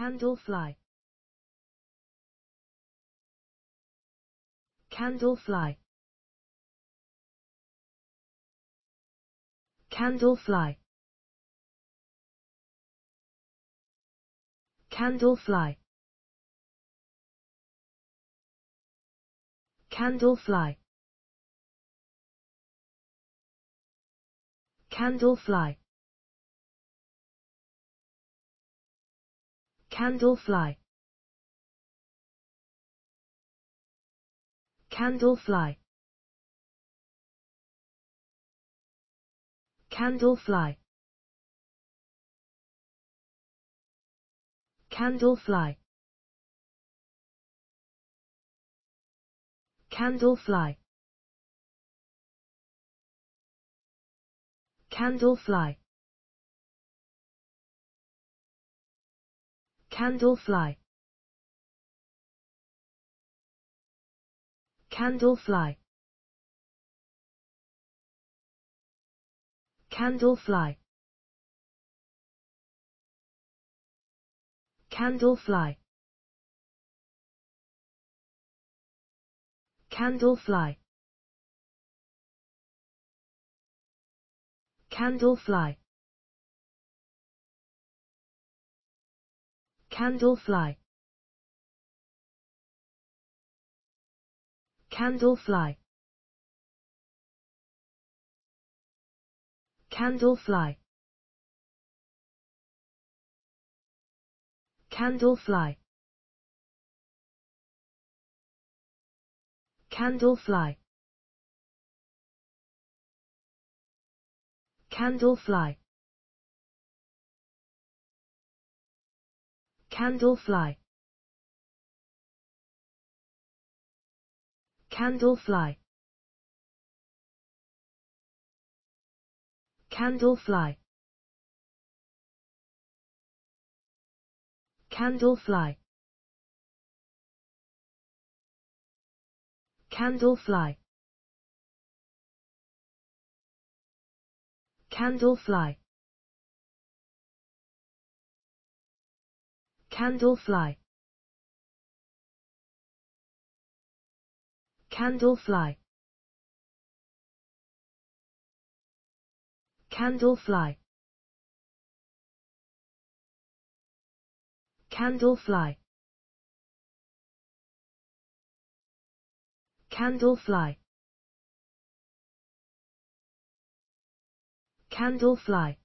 Candlefly Candlefly Candlefly Candlefly Candlefly Candlefly Candlefly Candlefly Candlefly Candlefly Candlefly Candlefly Candlefly Candlefly Candlefly Candlefly Candlefly Candlefly Candlefly Candlefly Candlefly Candlefly Candlefly Candlefly Candlefly Candlefly Candlefly Candlefly Candlefly Candlefly Candlefly Candlefly Candlefly Candlefly Candlefly Candlefly